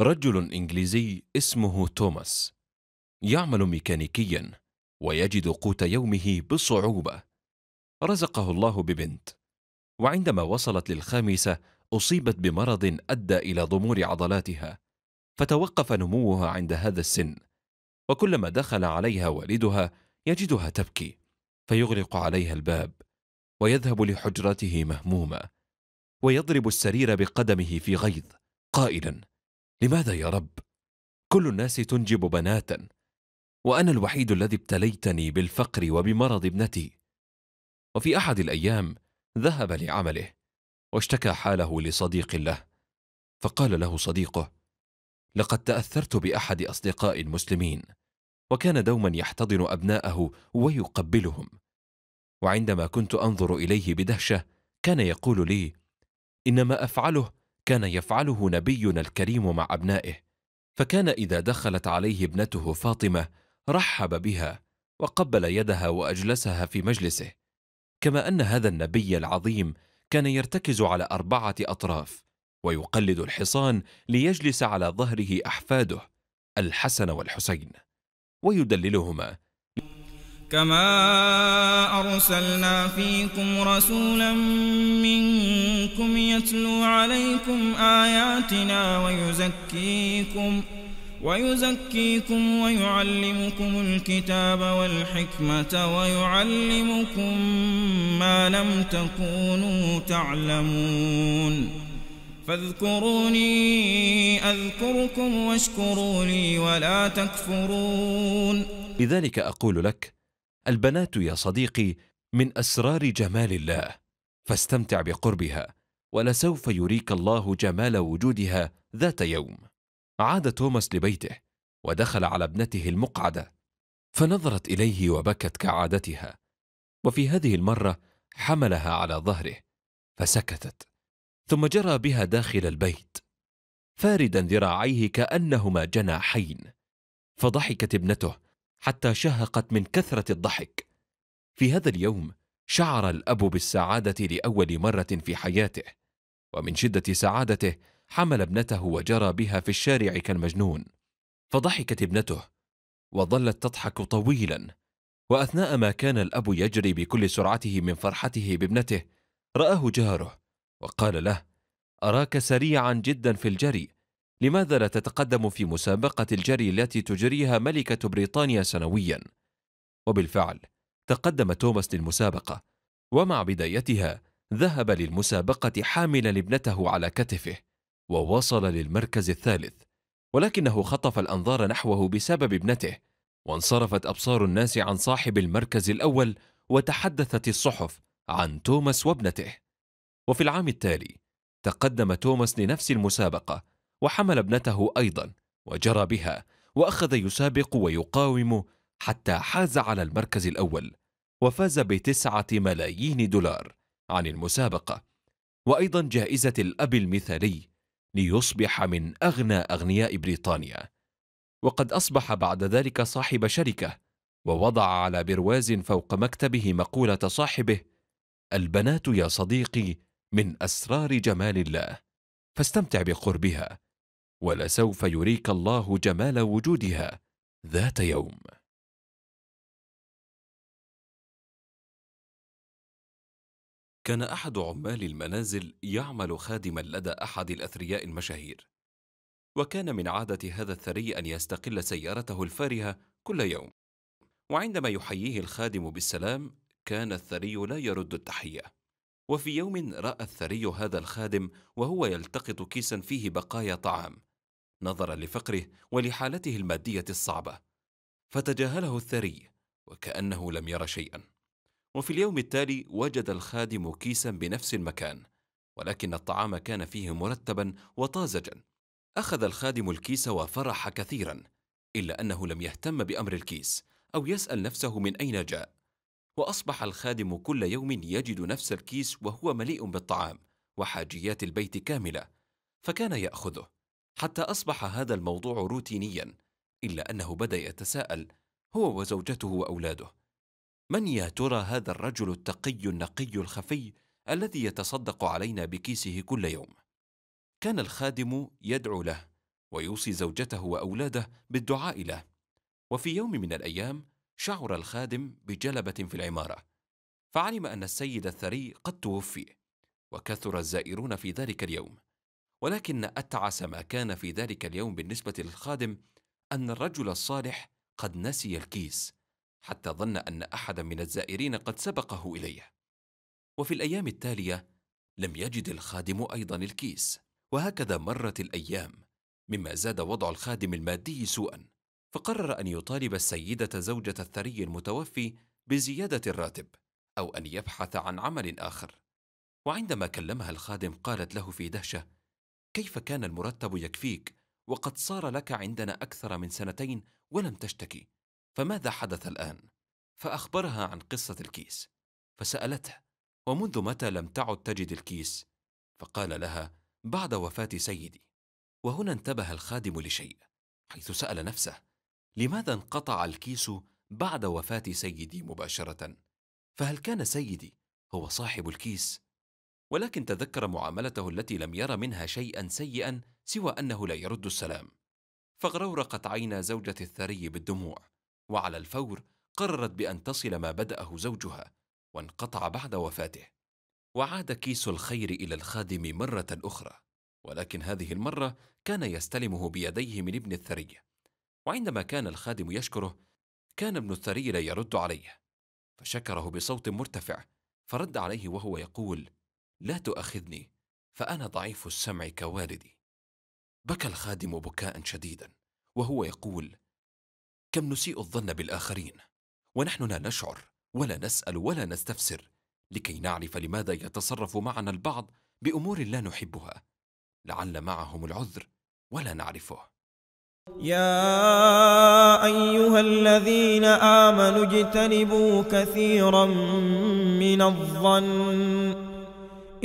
رجل انجليزي اسمه توماس يعمل ميكانيكيا ويجد قوت يومه بصعوبه رزقه الله ببنت وعندما وصلت للخامسه اصيبت بمرض ادى الى ضمور عضلاتها فتوقف نموها عند هذا السن وكلما دخل عليها والدها يجدها تبكي فيغلق عليها الباب ويذهب لحجرته مهمومه ويضرب السرير بقدمه في غيظ قائلا لماذا يا رب كل الناس تنجب بناتا وانا الوحيد الذي ابتليتني بالفقر وبمرض ابنتي وفي احد الايام ذهب لعمله واشتكى حاله لصديق له فقال له صديقه لقد تاثرت باحد اصدقاء المسلمين وكان دوما يحتضن ابناءه ويقبلهم وعندما كنت انظر اليه بدهشه كان يقول لي ان ما افعله كان يفعله نبينا الكريم مع أبنائه فكان إذا دخلت عليه ابنته فاطمة رحب بها وقبل يدها وأجلسها في مجلسه كما أن هذا النبي العظيم كان يرتكز على أربعة أطراف ويقلد الحصان ليجلس على ظهره أحفاده الحسن والحسين ويدللهما كما أرسلنا فيكم رسولا منكم يتلو عليكم آياتنا ويزكيكم ويزكيكم ويعلمكم الكتاب والحكمة ويعلمكم ما لم تكونوا تعلمون فاذكروني أذكركم واشكروا لي ولا تكفرون لذلك أقول لك البنات يا صديقي من اسرار جمال الله فاستمتع بقربها ولسوف يريك الله جمال وجودها ذات يوم عاد توماس لبيته ودخل على ابنته المقعده فنظرت اليه وبكت كعادتها وفي هذه المره حملها على ظهره فسكتت ثم جرى بها داخل البيت فاردا ذراعيه كانهما جناحين فضحكت ابنته حتى شهقت من كثرة الضحك في هذا اليوم شعر الأب بالسعادة لأول مرة في حياته ومن شدة سعادته حمل ابنته وجرى بها في الشارع كالمجنون فضحكت ابنته وظلت تضحك طويلا وأثناء ما كان الأب يجري بكل سرعته من فرحته بابنته رآه جاره وقال له أراك سريعا جدا في الجري لماذا لا تتقدم في مسابقة الجري التي تجريها ملكة بريطانيا سنويا؟ وبالفعل تقدم توماس للمسابقة ومع بدايتها ذهب للمسابقة حاملا ابنته على كتفه ووصل للمركز الثالث ولكنه خطف الأنظار نحوه بسبب ابنته وانصرفت أبصار الناس عن صاحب المركز الأول وتحدثت الصحف عن توماس وابنته وفي العام التالي تقدم توماس لنفس المسابقة وحمل ابنته أيضا وجرى بها وأخذ يسابق ويقاوم حتى حاز على المركز الأول وفاز بتسعة ملايين دولار عن المسابقة وأيضا جائزة الأب المثالي ليصبح من أغنى أغنياء بريطانيا وقد أصبح بعد ذلك صاحب شركة ووضع على برواز فوق مكتبه مقولة صاحبه البنات يا صديقي من أسرار جمال الله فاستمتع بقربها ولسوف يريك الله جمال وجودها ذات يوم كان احد عمال المنازل يعمل خادما لدى احد الاثرياء المشاهير وكان من عاده هذا الثري ان يستقل سيارته الفارهه كل يوم وعندما يحييه الخادم بالسلام كان الثري لا يرد التحيه وفي يوم راى الثري هذا الخادم وهو يلتقط كيسا فيه بقايا طعام نظرا لفقره ولحالته الماديه الصعبه فتجاهله الثري وكانه لم ير شيئا وفي اليوم التالي وجد الخادم كيسا بنفس المكان ولكن الطعام كان فيه مرتبا وطازجا اخذ الخادم الكيس وفرح كثيرا الا انه لم يهتم بامر الكيس او يسال نفسه من اين جاء واصبح الخادم كل يوم يجد نفس الكيس وهو مليء بالطعام وحاجيات البيت كامله فكان ياخذه حتى أصبح هذا الموضوع روتينيا إلا أنه بدأ يتساءل هو وزوجته وأولاده من يا ترى هذا الرجل التقي النقي الخفي الذي يتصدق علينا بكيسه كل يوم كان الخادم يدعو له ويوصي زوجته واولاده بالدعاء له وفي يوم من الايام شعر الخادم بجلبه في العماره فعلم ان السيد الثري قد توفي وكثر الزائرون في ذلك اليوم ولكن اتعس ما كان في ذلك اليوم بالنسبه للخادم ان الرجل الصالح قد نسي الكيس حتى ظن ان احدا من الزائرين قد سبقه اليه وفي الايام التاليه لم يجد الخادم ايضا الكيس وهكذا مرت الايام مما زاد وضع الخادم المادي سوءا فقرر ان يطالب السيده زوجه الثري المتوفي بزياده الراتب او ان يبحث عن عمل اخر وعندما كلمها الخادم قالت له في دهشه كيف كان المرتب يكفيك وقد صار لك عندنا أكثر من سنتين ولم تشتكي فماذا حدث الآن؟ فأخبرها عن قصة الكيس فسألته ومنذ متى لم تعد تجد الكيس؟ فقال لها بعد وفاة سيدي وهنا انتبه الخادم لشيء حيث سأل نفسه لماذا انقطع الكيس بعد وفاة سيدي مباشرة؟ فهل كان سيدي هو صاحب الكيس؟ ولكن تذكر معاملته التي لم ير منها شيئا سيئا سوى انه لا يرد السلام فغرورقت عينا زوجة الثري بالدموع وعلى الفور قررت بان تصل ما بداه زوجها وانقطع بعد وفاته وعاد كيس الخير الى الخادم مره اخرى ولكن هذه المره كان يستلمه بيديه من ابن الثري وعندما كان الخادم يشكره كان ابن الثري لا يرد عليه فشكره بصوت مرتفع فرد عليه وهو يقول لا تؤاخذني فأنا ضعيف السمع كوالدي بكى الخادم بكاء شديدا وهو يقول كم نسيء الظن بالآخرين ونحن لا نشعر ولا نسأل ولا نستفسر لكي نعرف لماذا يتصرف معنا البعض بأمور لا نحبها لعل معهم العذر ولا نعرفه يا أيها الذين آمنوا اجتنبوا كثيرا من الظن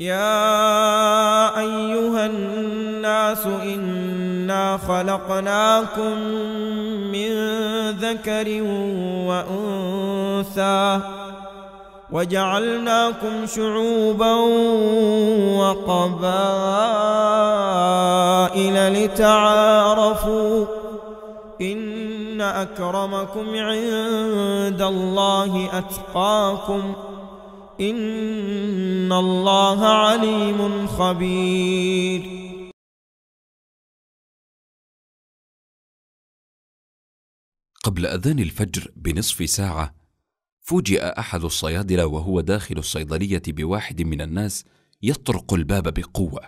يا أيها الناس إنا خلقناكم من ذكر وأنثى وجعلناكم شعوبا وقبائل لتعارفوا إن أكرمكم عند الله أتقاكم ۖ إن الله عليم خبير قبل أذان الفجر بنصف ساعة فوجئ أحد الصيادلة وهو داخل الصيدلية بواحد من الناس يطرق الباب بقوة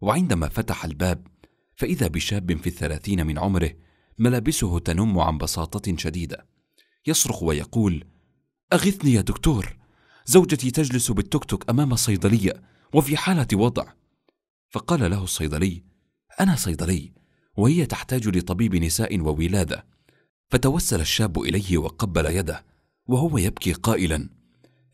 وعندما فتح الباب فإذا بشاب في الثلاثين من عمره ملابسه تنم عن بساطة شديدة يصرخ ويقول أغثني يا دكتور زوجتي تجلس بالتوكتوك امام الصيدليه وفي حاله وضع فقال له الصيدلي انا صيدلي وهي تحتاج لطبيب نساء وولاده فتوسل الشاب اليه وقبل يده وهو يبكي قائلا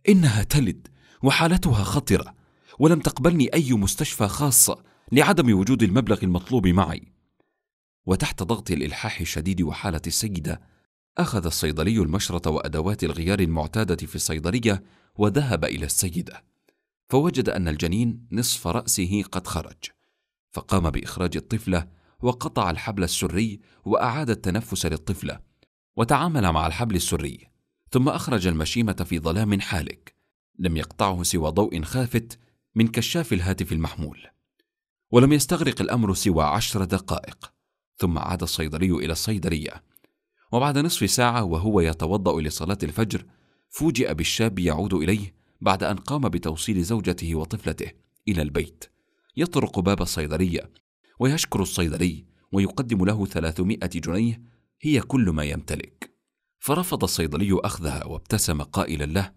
انها تلد وحالتها خطره ولم تقبلني اي مستشفى خاصه لعدم وجود المبلغ المطلوب معي وتحت ضغط الالحاح الشديد وحاله السيده اخذ الصيدلي المشرط وادوات الغيار المعتاده في الصيدليه وذهب الى السيده فوجد ان الجنين نصف راسه قد خرج فقام باخراج الطفله وقطع الحبل السري واعاد التنفس للطفله وتعامل مع الحبل السري ثم اخرج المشيمه في ظلام حالك لم يقطعه سوى ضوء خافت من كشاف الهاتف المحمول ولم يستغرق الامر سوى عشر دقائق ثم عاد الصيدلي الى الصيدليه وبعد نصف ساعه وهو يتوضا لصلاه الفجر فوجئ بالشاب يعود اليه بعد ان قام بتوصيل زوجته وطفلته الى البيت يطرق باب الصيدليه ويشكر الصيدلي ويقدم له 300 جنيه هي كل ما يمتلك فرفض الصيدلي اخذها وابتسم قائلا له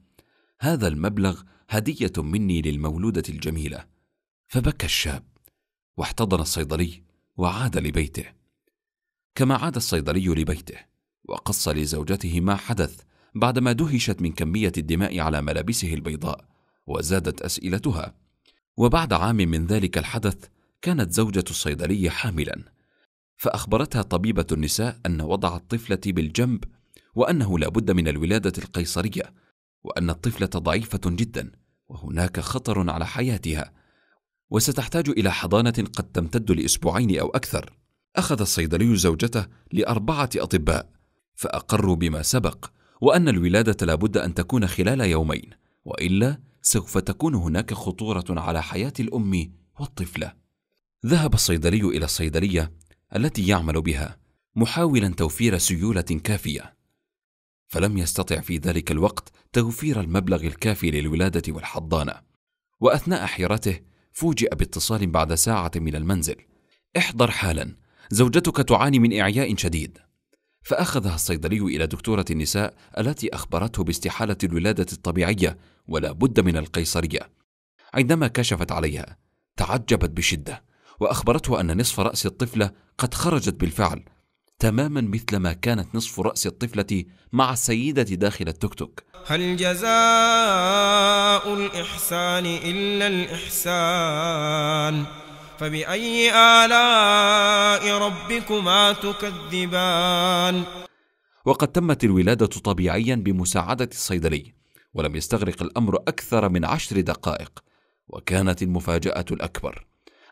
هذا المبلغ هديه مني للمولوده الجميله فبكى الشاب واحتضن الصيدلي وعاد لبيته كما عاد الصيدلي لبيته وقص لزوجته ما حدث بعدما دهشت من كمية الدماء على ملابسه البيضاء وزادت أسئلتها وبعد عام من ذلك الحدث كانت زوجة الصيدلي حاملا فأخبرتها طبيبة النساء أن وضع الطفلة بالجنب وأنه لا بد من الولادة القيصرية وأن الطفلة ضعيفة جدا وهناك خطر على حياتها وستحتاج إلى حضانة قد تمتد لأسبوعين أو أكثر أخذ الصيدلي زوجته لأربعة أطباء فأقروا بما سبق وأن الولادة لابد أن تكون خلال يومين وإلا سوف تكون هناك خطورة على حياة الأم والطفلة ذهب الصيدلي إلى الصيدلية التي يعمل بها محاولا توفير سيولة كافية فلم يستطع في ذلك الوقت توفير المبلغ الكافي للولادة والحضانة وأثناء حيرته فوجئ باتصال بعد ساعة من المنزل احضر حالا زوجتك تعاني من إعياء شديد فأخذها الصيدلي إلى دكتورة النساء التي أخبرته باستحالة الولادة الطبيعية ولا بد من القيصرية عندما كشفت عليها تعجبت بشدة وأخبرته أن نصف رأس الطفلة قد خرجت بالفعل تماما مثل ما كانت نصف رأس الطفلة مع السيدة داخل التوك توك هل جزاء الإحسان إلا الإحسان فبأي آلاء ربكما تكذبان وقد تمت الولادة طبيعيا بمساعدة الصيدلي ولم يستغرق الأمر أكثر من عشر دقائق وكانت المفاجأة الأكبر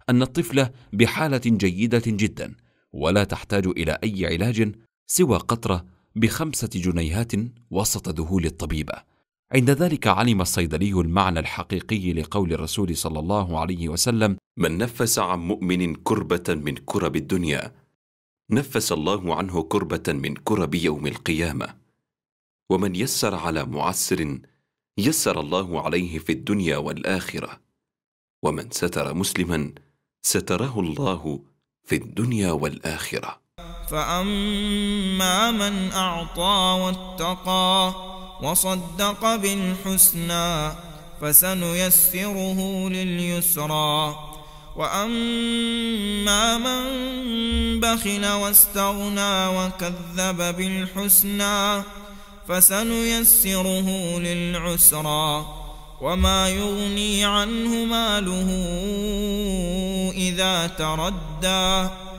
أن الطفلة بحالة جيدة جدا ولا تحتاج إلى أي علاج سوى قطرة بخمسة جنيهات وسط ذهول الطبيبة عند ذلك علم الصيدلي المعنى الحقيقي لقول الرسول صلى الله عليه وسلم من نفس عن مؤمن كربه من كرب الدنيا نفس الله عنه كربه من كرب يوم القيامه ومن يسر على معسر يسر الله عليه في الدنيا والاخره ومن ستر مسلما ستره الله في الدنيا والاخره فاما من اعطى واتقى وصدق بالحسنى فسنيسره لليسرى وأما من بخل واستغنى وكذب بالحسنى فسنيسره للعسرى وما يغني عنه ماله إذا تردى